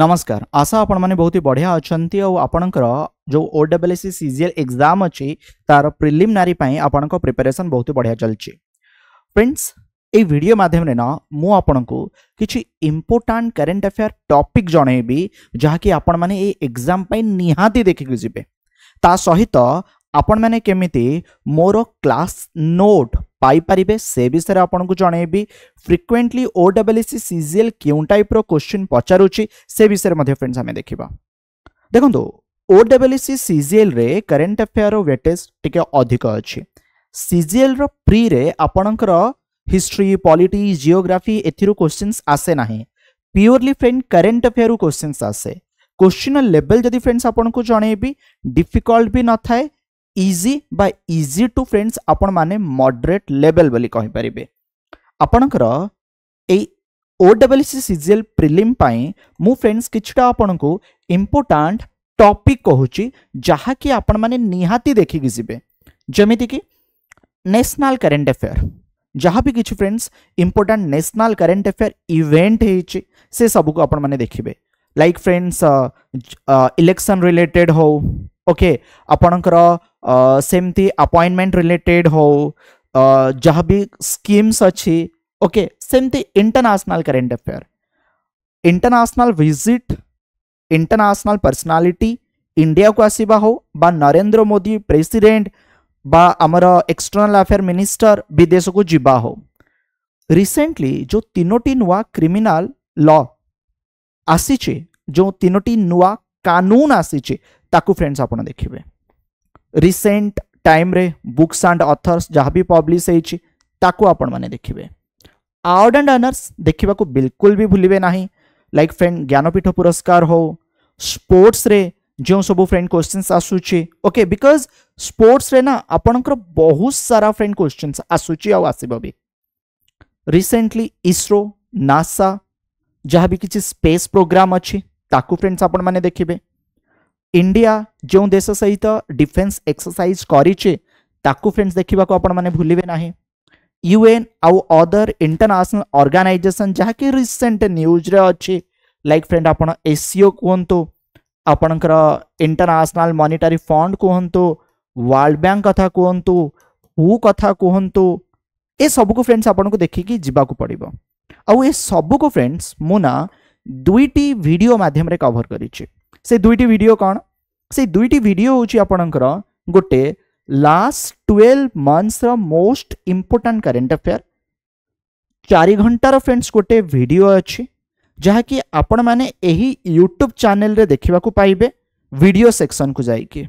ନମସ୍କାର ଆଶା ଆପଣମାନେ ବହୁତ ହି ବଢ଼ିଆ ଅଛନ୍ତି ଆଉ ଆପଣଙ୍କର ଯେଉଁ O W C C G L exam ଅଛି ତାର ପ୍ରିଲିମିନାରୀ ପାଇଁ ଆପଣଙ୍କ ପ୍ରିପାରେସନ୍ ବହୁତ ବଢ଼ିଆ ଚାଲିଛି ଫ୍ରେଣ୍ଡସ୍ ଏଇ ଭିଡ଼ିଓ ମାଧ୍ୟମରେ ନା ମୁଁ ଆପଣଙ୍କୁ କିଛି ଇମ୍ପୋର୍ଟାଣ୍ଟ କରେଣ୍ଟ ଆଫେୟାର ଟପିକ୍ ଜଣେଇବି ଯାହାକି ଆପଣମାନେ ଏଇ ଏକ୍ଜାମ୍ ପାଇଁ ନିହାତି ଦେଖିକି ଯିବେ ତା ସହିତ ଆପଣମାନେ କେମିତି ମୋର କ୍ଲାସ୍ ନୋଟ୍ পাইপারিবে সে বিষয়ে আপনার জনাইবি ফ্রিকুয়েন্টলি ও ডবলএসি সিজিএল কেউ টাইপ্র কোশ্চিন পচারুচি সে বিষয়ে ফ্রেন্ডস আমি দেখা দেখুন ও ডবলএসি সিজিএল রে করেন্ট আফেয়ার ওয়েটেজ টিকে অধিক অছি সিজিএল র প্রি রে আপনার হিস্ট্রি পলিটি জিওগ্রাফি এথিরু কোশ্চিন্স আসে না purely friend current affair questions আসে কোশ্চিন লেভেল যদি ফ্রেন্ডস আপনার জনাইবি ডিফিকল্ট বি নথায় इजी बा इजी टू फ्रेंड्स आपण माने मॉडरेट लेवल बोली कहि परिबे आपणकर ए O double C CGL prelim पई मु फ्रेंड्स किछटा आपण इंपोर्टेंट टॉपिक कहूची जहा कि आपण माने निहाती देखि गिसिबे जमिति कि नेशनल करंट अफेयर जहाँ भी किसी friends important national current affair event है से सबको आप देखिए लाइक फ्रेंड्स इलेक्शन रिलेटेड हो ओके okay, आपणकर सेमती अपॉइंटमेंट रिलेटेड हो जहाँ भी स्कीम्स अच्छी ओके सेमती international current affair international visit international personality India को आसवा हो बा नरेंद्र मोदी प्रेसिडेंट बा आमर एक्सटर्नल अफेयर मिनिस्टर विदेश को जीवा हो रिसेंटली जो तीनोटी नुआ क्रिमिनाल लसीचे जो तीनो नुआ कानून आसीचे ताकू फ्रेंड्स आप देखिए रिसेंट टाइम रे बुक्स एंड अथर्स जहाँ भी पब्लीश होने देखिए आर्ड एंड अनर्स देखा बिल्कुल भी भूलिए ना लाइक फ्रेंड ज्ञानपीठ पुरस्कार हो स्पोर्ट्स रे जो सब फ्रेंड क्वेश्चन आसुचे ओके बिकज स्पोर्ट्स रे ना आपणकर बहुत सारा फ्रेंड क्वेश्चन आसूची आसब भी रिसेंटली इसरो नासा जहाँ भी किसी स्पेस प्रोग्राम अच्छी फ्रेंड्स आपण मैंने देखिए ଇଣ୍ଡିଆ ଯେଉଁ ଦେଶ ସହିତ ଡିଫେନ୍ସ ଏକ୍ସରସାଇଜ୍ କରିଛି ତାକୁ ଫ୍ରେଣ୍ଡସ୍ ଦେଖିବାକୁ ଆପଣମାନେ ଭୁଲିବେ ନାହିଁ ୟୁଏନ୍ ଆଉ ଅଦର ଇଣ୍ଟରନ୍ୟାସନାଲ ଅର୍ଗାନାଇଜେସନ୍ ଯାହାକି ରିସେଣ୍ଟ ନ୍ୟୁଜ୍ରେ ଅଛି ଲାଇକ୍ ଫ୍ରେଣ୍ଡ ଆପଣ ଏସିଓ କୁହନ୍ତୁ ଆପଣଙ୍କର ଇଣ୍ଟରନ୍ୟାସନାଲ ମନିଟାରୀ ଫଣ୍ଡ କୁହନ୍ତୁ ୱାର୍ଲଡ ବ୍ୟାଙ୍କ କଥା କୁହନ୍ତୁ ହୁ କଥା କୁହନ୍ତୁ ଏସବୁକୁ ଫ୍ରେଣ୍ଡସ୍ ଆପଣଙ୍କୁ ଦେଖିକି ଯିବାକୁ ପଡ଼ିବ ଆଉ ଏସବୁକୁ ଫ୍ରେଣ୍ଡସ୍ ମୁଁ ନା ଦୁଇଟି ଭିଡ଼ିଓ ମାଧ୍ୟମରେ କଭର କରିଛି से दुईटी भिड कौन से दुईट भिड हूँ आपणकर गोटे लास्ट ट्वेल्व मंथ्सर मोस्ट इम्पोर्टाट कैरेन्ट अफेयर चार घंटार फ्रेंड्स गोटे भिड अच्छी जहाँकि आपण मैंने यूट्यूब चेल देखा पाइबे भिड सेक्शन को जाकि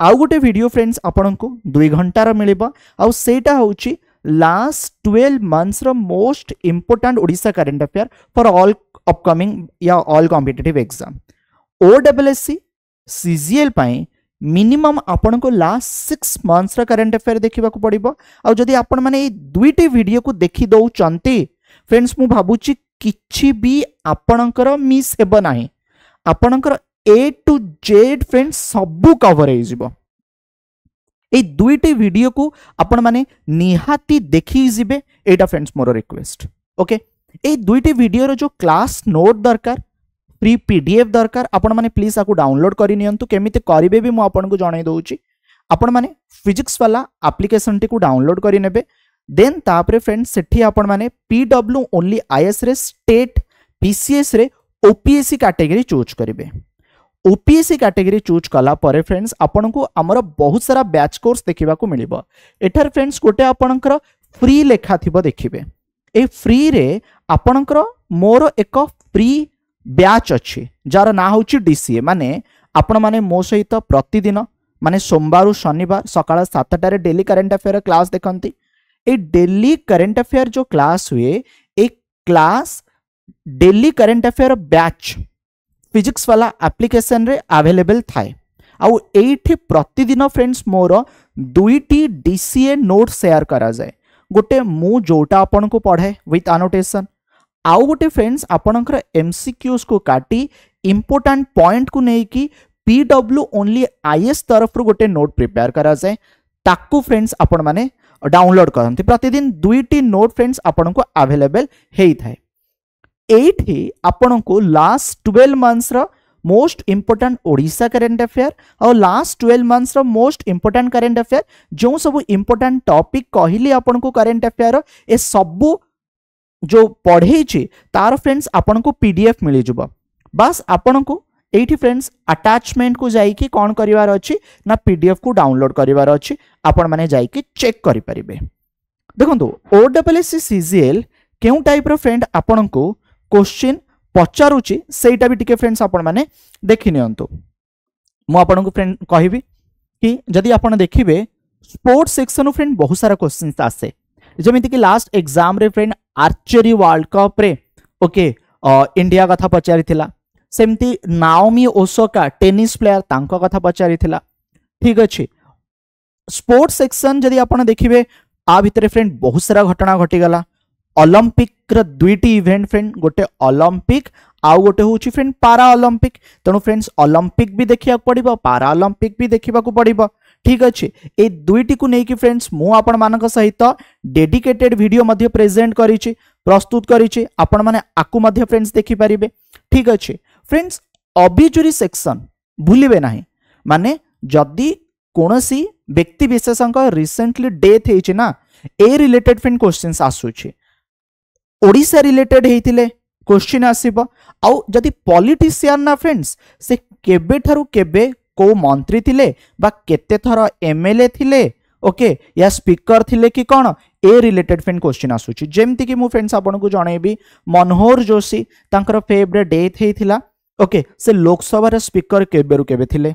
आउ गोटे भिड फ्रेंड्स आपण को दुई घंटार मिल आईटा हूँ लास्ट ट्वेल्व मंथ्सर मोस्ट इम्पोर्टाट ओडा कैरेन्ट अफेयर फर अल अपकमिंग या अल competitive exam O double S C C G L minimum आपन को last six months current affair देखा पड़ो आदि आप दुईट भिड को देखी दौंट फ्रेंड्स मुझे भावुची कि आपणकर मिस हेबना आपणकर ए टू जेड फ्रेंड्स सब कवर हो दुईट भिड को आपण मैंने देखे यहाँ फ्रेंड्स मोर रिक्वेस्ट ओके ये दुईटी भिडर जो क्लास नोट दरकार फ्री पीडीएफ दरकार आपण मैंने प्लीज आपको डाउनलोड करनी करेंगे भी मुझे जनई दूसरी आपण मैंने फिजिक्स वाला आप्लिकेसन टी डाउनलोड करे देन तापर फ्रेंड से आपण पीडब्ल्यू ओनली आईएस रे स्टेट पीसीएस रे ओपीएससी कैटेगरी चूज करेंगे ओपीएससी कैटेगरी चूज कला फ्रेंड्स आपण को आमर बहुत सारा बैच कोर्स देखा मिले एटार फ्रेंड्स गोटे आपणकर फ्री लेखा थी देखिए ए फ्री रे आपणकर मोर एक फ्री ବ୍ୟାଚ୍ ଅଛି ଯାହାର ନାଁ ହେଉଛି ଡି ସିଏ ମାନେ ଆପଣମାନେ ମୋ ସହିତ ପ୍ରତିଦିନ ମାନେ ସୋମବାରରୁ ଶନିବାର ସକାଳ ସାତଟାରେ ଡେଲି କରେଣ୍ଟ ଆଫେୟାର କ୍ଲାସ୍ ଦେଖନ୍ତି ଏଇ ଡେଲି କରେଣ୍ଟ ଆଫେୟାର ଯେଉଁ କ୍ଲାସ୍ ହୁଏ ଏଇ class daily current affair batch physics ବାଲା ଆପ୍ଲିକେସନ୍ରେ ଆଭେଲେବେଲ୍ ଥାଏ ଆଉ ଏଇଠି ପ୍ରତିଦିନ ଫ୍ରେଣ୍ଡସ୍ ମୋର ଦୁଇଟି D C A note share କରାଯାଏ ଗୋଟେ ମୁଁ ଯେଉଁଟା ଆପଣଙ୍କୁ ପଢ଼ାଏ ୱିଥ୍ ଆନୋଟେସନ୍ आउ गोटे फ्रेंड्स आप एम सिक्यूज को काट इम्पोर्टा पॉइंट को लेकिन पिडब्ल्यू ओनली आईएस तरफ रू गए नोट प्रिपेयर कराए ताक फ्रेंड्स आपण मैंने डाउनलोड करती प्रतिदिन दुईट नोट फ्रेंड्स आपन को आभेलेबल होता है आपण को लास्ट ट्वेल्व मन्थसर मोस्ट इम्पोर्टाट ओडा करेन्ट अफेयर और लास्ट ट्वेल्व मन्थसर मोस्ट इम्पोर्टाट करेन्ट अफेयर जो सब इम्पोर्टाट टपिक कहली आपंक करेन्ट अफेयर ए सब जो पढ़े तार फ्रेंड्स आपन तो, को पीडीएफ मिल जाव बास आपन को ये फ्रेंड्स आटाचमेंट को जाइए कौन कर पीडीएफ को डाउनलोड करार अच्छे आपण मैंने जाइए चेक करें देखो O double S C C G L के टाइप्र फ्रेंड आपण को क्वेश्चन पचारूची से ବି ଟିକେ फ्रेंड्स आपने देखी ଦେଖି ନିଅନ୍ତୁ ମୁଁ ଆପଣଙ୍କୁ फ्रेंड କହିବି କି ଯଦି ଆପଣ ଦେଖିବେ ସ୍ପୋର୍ଟସ୍ ସେକ୍ସନରୁ फ्रेंड ବହୁତ ସାରା क्वेश्चंस ଆସେ ଯେମିତିକି ଲାଷ୍ଟ ଏକ୍ଜାମରେ फ्रेंड आर्चरी वर्ल्ड कप्रे ओके इंडिया कथा पचारिमती नाओमी ओसोका टेनिस प्लेयर तांको कथा पचारि ठीक अच्छे स्पोर्ट्स सेक्शन जदि आप देखिए आ भितर फ्रेंड बहुत सारा घटना घटीगला अलंपिक्र दुईट इवेंट फ्रेंड गोटे अलंपिक आउ गोटे हूँ फ्रेंड पारा अलंपिक तेणु फ्रेंड्स अलंपिक भी देखा पड़ा पारा अलंपिक भी देखा पड़ा ঠিক আছে এই দুইটিକୁ ନେଇକି ଫ୍ରେଣ୍ଡସ୍ ମୁଁ ଆପଣମାନଙ୍କ ସହିତ ଡେଡିକେଟେଡ୍ ଭିଡ଼ିଓ ମଧ୍ୟ ପ୍ରେଜେଣ୍ଟ କରିଛି ପ୍ରସ୍ତୁତ କରିଛି ଆପଣମାନେ ଆକୁ ମଧ୍ୟ ଫ୍ରେଣ୍ଡସ୍ ଦେଖିପାରିବେ ଠିକ୍ ଅଛି ଫ୍ରେଣ୍ଡସ୍ ଅବିଜୁରୀ ସେକ୍ସନ୍ ଭୁଲିବେ ନାହିଁ ମାନେ ଯଦି କୌଣସି ବ୍ୟକ୍ତି ବିଶେଷଙ୍କ ରିସେଣ୍ଟଲି ଡେଥ୍ ହେଇଛି ନା ଏ ରିଲେଟେଡ୍ ଫ୍ରେଣ୍ଡ କ୍ୱେଶ୍ଚିନ୍ସ ଆସୁଛି ଓଡ଼ିଶା ରିଲେଟେଡ୍ ହେଇଥିଲେ क्वेश्चन आसब आउ जदि पॉलिटिशियन ना फ्रेंड्स से केबे ठारू केबे कौ मंत्री थे केतर एम एल ए ओके या स्पीकर थिले कि कौन ए रिलेटेड फ्रेंड क्वेश्चन आसूँ जमीक मुझ फ्रेंड्स आपको जनइबि मनोहर जोशी तर फेवरेट डेथ होता ओके से लोकसभा स्पीकर केबेरु के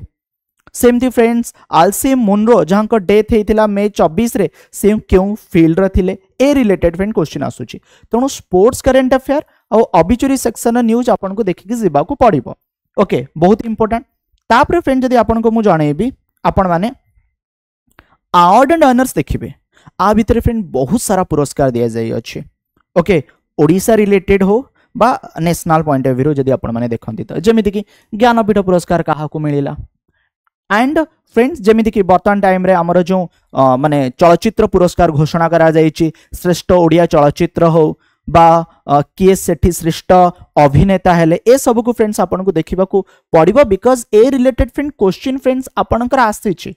सेमती फ्रेंड्स आलसी मुनरो जहाँ डेथ होता मे चबिश्रे से क्यों फिल्ड रे ए रिलेटेड फ्रेंड क्वेश्चन आसूँ तेणु स्पोर्ट्स करेन्ट अफेयर और अबिचुरी सेक्शन न्यूज आपको देखिक जी पड़े ओके बहुत इंपोर्टां ତାପରେ ଫ୍ରେଣ୍ଡ ଯଦି ଆପଣଙ୍କୁ ମୁଁ ଜଣେଇବି ଆପଣମାନେ ଆୱାର୍ଡ଼ ଆଣ୍ଡ ଅନର୍ସ ଦେଖିବେ ଆ ଭିତରେ ଫ୍ରେଣ୍ଡ ବହୁତ ସାରା ପୁରସ୍କାର ଦିଆଯାଇଅଛି ଓକେ ଓଡ଼ିଶା ରିଲେଟେଡ୍ ହଉ ବା ନ୍ୟାସନାଲ୍ ପଏଣ୍ଟ ଅଫ୍ ଭ୍ୟୁରୁ ଯଦି ଆପଣମାନେ ଦେଖନ୍ତି ତ ଯେମିତିକି ଜ୍ଞାନପୀଠ ପୁରସ୍କାର କାହାକୁ ମିଳିଲା ଆଣ୍ଡ ଫ୍ରେଣ୍ଡସ୍ ଯେମିତିକି ବର୍ତ୍ତମାନ ଟାଇମ୍ରେ ଆମର ଯେଉଁ ମାନେ ଚଳଚ୍ଚିତ୍ର ପୁରସ୍କାର ଘୋଷଣା କରାଯାଇଛି ଶ୍ରେଷ୍ଠ ଓଡ଼ିଆ ଚଳଚ୍ଚିତ୍ର ହଉ বা କିଏ ସେଠି ଶ୍ରେଷ୍ଠ ଅଭିନେତା ହେଲେ ଏସବୁକୁ ଫ୍ରେଣ୍ଡସ୍ ଆପଣଙ୍କୁ ଦେଖିବାକୁ ପଡ଼ିବ ବିକଜ୍ ଏ ରିଲେଟେଡ୍ ଫ୍ରେଣ୍ଡ କ୍ୱେଶ୍ଚିନ୍ ଫ୍ରେଣ୍ଡସ୍ ଆପଣଙ୍କର ଆସିଛି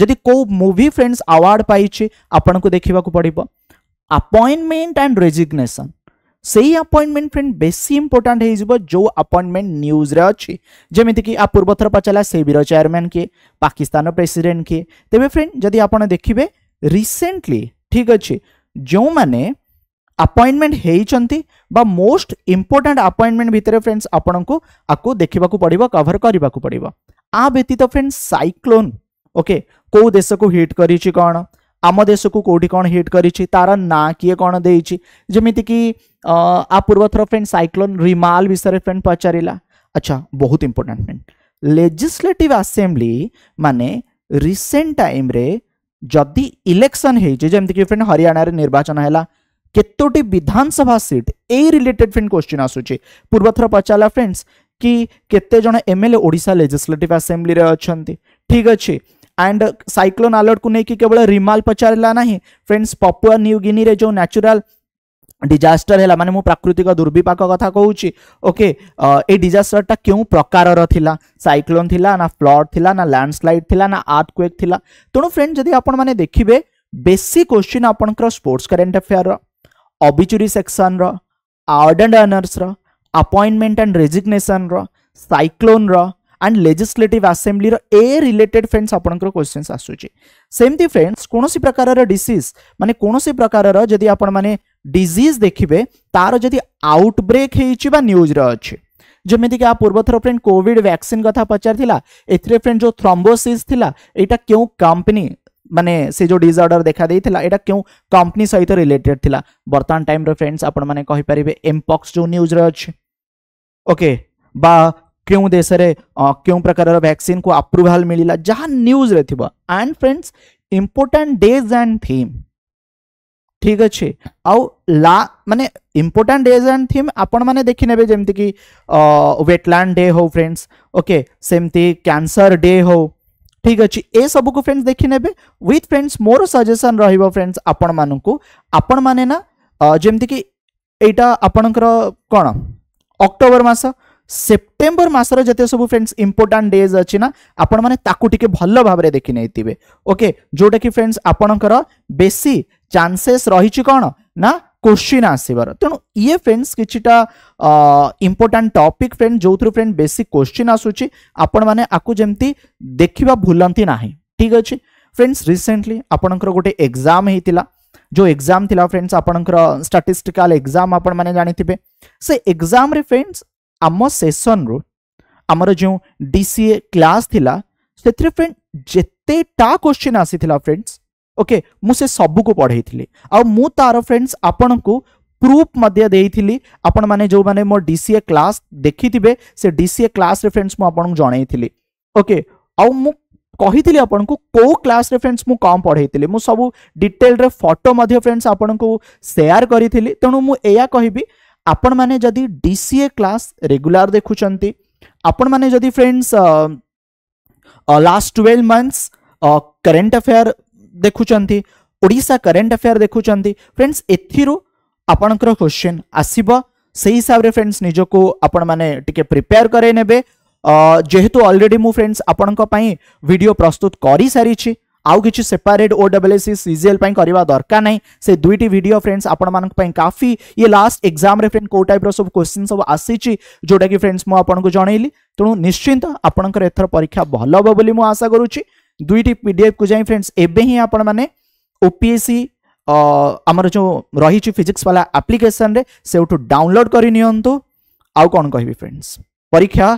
ଯଦି କେଉଁ ମୁଭି ଫ୍ରେଣ୍ଡସ୍ ଆୱାର୍ଡ଼ ପାଇଛି ଆପଣଙ୍କୁ ଦେଖିବାକୁ ପଡ଼ିବ ଆପଏଣ୍ଟମେଣ୍ଟ ଆଣ୍ଡ ରେଜିଗ୍ନେସନ୍ ସେଇ ଆପଏଣ୍ଟମେଣ୍ଟ ଫ୍ରେଣ୍ଡ ବେଶୀ ଇମ୍ପୋର୍ଟାଣ୍ଟ ହେଇଯିବ ଯେଉଁ ଆପଏଣ୍ଟମେଣ୍ଟ ନ୍ୟୁଜ୍ରେ ଅଛି ଯେମିତିକି ଆ ପୂର୍ବଥର ପଚାରିଲା ସେବିର ଚେୟାରମ୍ୟାନ୍ କିଏ ପାକିସ୍ତାନ ପ୍ରେସିଡେଣ୍ଟ କିଏ ତେବେ ଫ୍ରେଣ୍ଡ ଯଦି ଆପଣ ଦେଖିବେ ରିସେଣ୍ଟଲି ଠିକ୍ ଅଛି ଯେଉଁମାନେ आपइंटमेंट होती मोस्ट इंपोर्टाट आपइंटमेंट भितर फ्रेंड्स आपन को आपको देखा पड़ा कभर करने को आ व्यतीत फ्रेंड्स सैक्लोन ओके कौ देश को हिट कर कौन आम देश को कौटी कौन हिट कर तार ना किए कौन देमती आ थर फ्रेंड सैक्लोन रिमाल विषय फ्रेंड पचारा अच्छा बहुत इंपोर्टाट फ्रेंड लेजिस्लेट आसेम्बली मान रिसेंट टाइम जदि इलेक्शन हो फ्रेंड हरियाणा निर्वाचन है кетটোটি বিধানসভা সিট এই রিলেটেড ফিন কোশ্চেন আসুচি পূর্বতর পচালা ফ্রেন্ডস কি কতে জনে এমএলএ ওড়িশা লেজিসলেটিভ অ্যাসেম্বলি রে আছেন ঠিক আছে এন্ড সাইক্লোন অ্যালার্ট কো নাই কি কেবল রিমাল পচালা নাহি ফ্রেন্ডস পাপুয়া নিউ গিনি রে জো ন্যাচারাল ডিজাস্টার হলা মানে মু প্রাকৃতিক দুরবিপাক কথা কওচি ওকে এই ডিজাস্টারটা কিউ প্রকার র থিলা সাইক্লোন থিলা না 플ট থিলা না ল্যান্ডস্লাইড থিলা না আর্থকোয়েক থিলা তন ফ্রেন্ড যদি আপন মানে দেখিবে বেসিক কোশ্চেন আপনকর স্পোর্টস কারেন্ট অ্যাফেয়ার ଅବିଚୁରୀ ସେକ୍ସନର ଆର୍ଡ ଆଣ୍ଡ ଅନର୍ସର ଆପଏଣ୍ଟମେଣ୍ଟ ଆଣ୍ଡ ରେଜିଗ୍ନେସନର ସାଇକ୍ଲୋନର ଆଣ୍ଡ ଲେଜିସ୍ଲେଟିଭ୍ ଆସେମ୍ବ୍ଲିର ଏ ରିଲେଟେଡ୍ ଫ୍ରେଣ୍ଡସ୍ ଆପଣଙ୍କର କ୍ୱେଶ୍ଚିନ୍ସ ଆସୁଛି ସେମିତି ଫ୍ରେଣ୍ଡସ୍ କୌଣସି ପ୍ରକାରର ଡିସିଜ୍ ମାନେ କୌଣସି ପ୍ରକାରର ଯଦି ଆପଣମାନେ ଡିଜିଜ୍ ଦେଖିବେ ତାର ଯଦି ଆଉଟବ୍ରେକ୍ ହେଇଛି ବା ନ୍ୟୁଜ୍ରେ ଅଛି ଯେମିତିକି ଆ ପୂର୍ବଥର ଫ୍ରେଣ୍ଡ କୋଭିଡ୍ ଭ୍ୟାକ୍ସିନ୍ କଥା ପଚାରିଥିଲା ଏଥିରେ ଫ୍ରେଣ୍ଡ ଯେଉଁ ଥ୍ରମ୍ବୋସିସ୍ ଥିଲା ଏଇଟା କେଉଁ କମ୍ପାନୀ মানে সে যে ডিজঅর্ডর দেখা দিয়েছিল এটা কেউ কম্পানি সহিত রিলেটেড লা বর্তমান টাইম্র ফ্রেন্ডস আপন মানে কহিপারে এমপক্স যে নিউজরে অছে ওকে বা কেউ দেশে কেউ প্রকার ভ্যাকসিন কু আপ্রুভাল মিলা যা নিউজরে থিব and friends important days and theme ঠিক আছে আউ লা মানে ইম্পর্টাট ডেজ আন্ড থিম আপন মানে দেখি নেবে যেমতি কি ওয়েটল্যান্ড ডে হো ফ্রেন্ডস ওকে সেমতি ক্যান্সার ডে হো ঠিক ଅଛି ଏ ସବୁକୁ ଫ୍ରେଣ୍ଡସ୍ ଦେଖିନେବେ ୱିଥ୍ ଫ୍ରେଣ୍ଡସ୍ ମୋର ସଜେସନ୍ ରହିବ ଫ୍ରେଣ୍ଡସ୍ ଆପଣମାନଙ୍କୁ ଆପଣମାନେ ନା ଯେମିତିକି ଏଇଟା ଆପଣଙ୍କର କ'ଣ ଅକ୍ଟୋବର ମାସ ସେପ୍ଟେମ୍ବର ମାସର ଯେତେ ସବୁ ଫ୍ରେଣ୍ଡସ୍ ଇମ୍ପୋର୍ଟାଣ୍ଟ ଡେଜ୍ ଅଛି ନା ଆପଣମାନେ ତାକୁ ଟିକେ ଭଲ ଭାବରେ ଦେଖି ନେଇଥିବେ ଓକେ ଯେଉଁଟାକି ଫ୍ରେଣ୍ଡସ୍ ଆପଣଙ୍କର ବେଶୀ ଚାନ୍ସେସ୍ ରହିଛି କ'ଣ ନା क्वेश्चन आसवर तेणु ये फ्रेंड्स कि इम्पोर्टां टपिक फ्रेंड जो थ्रु फ्रेंड बेस क्वेश्चन आसूरी आपण मैंने जमी देखा भूलती ना ठीक अच्छे फ्रेंड्स रिसेंटली आपणकर गोटे एग्जाम होता जो एग्जाम थी फ्रेंड्स आप स्टाटिस्टिकाल एग्जाम आप जानते से एग्जाम फ्रेंड्स आम सेसन रु आमर जो डीसीए क्लास थी से फ्रेंड जिते क्वेश्चन आसी फ्रेंड्स ओके मुझे सब कुछ पढ़े आर फ्रेंड्स आपण को प्रूफ मध्य आपण मैंने जो मैंने मो डीसीए क्लास देखी थे से डीसीए क्लास फ्रेंड्स मुझे जनईली ओके आई आपको कौ क्लास फ्रेंड्स मुझे कम पढ़े मुझे सब डिटेल रे फोटो मध्य फ्रेंड्स आपको सेयार करी तेणु मुझे कहबी आपण मैंने डीसीए क्लास रेगुला देखुं आपण मैंने friends last twelve months current affair देखुंत ओडा करेन्ट अफेयर देखुं फ्रेंड्स एपणकर क्वेश्चन आसब से हिसाब से फ्रेंड्स निजक आपण मैंने प्रिपेयर कराइने जेहेतु अलरेडी मुझे फ्रेंड्स आपण प्रस्तुत कर सारी आउ कि separate O double S C C CGL करवा दरकार नहीं दुईट भिड फ्रेंड्स आप काफी ये लास्ट एग्जाम रे फ्रेंड कौ टाइप सब क्वेश्चन सब आसी जोटा कि फ्रेंड्स मुझक जनईली तेणु निश्चिंत आपणकर परीक्षा भल हाँ बोली मुझ आशा करुच्छी दुईटी पीडीएफ को जाए फ्रेंड्स एवं ही आपण ओपीएससी आमर जो रही फिजिक्स वाला आप्लिकेसन रे से डाउनलोड करनी आउ कौन कह फ्रेंड्स परीक्षा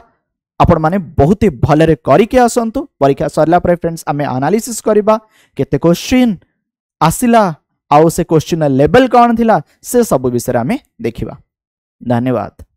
आपण मैंने बहुत ही भलरे आसतु परीक्षा सरला फ्रेंड्स आम आनालीसीस करवा केते क्वेश्चन आसला आउ से क्वेश्चन लेवल कौन थी से सब विषय आम देखा धन्यवाद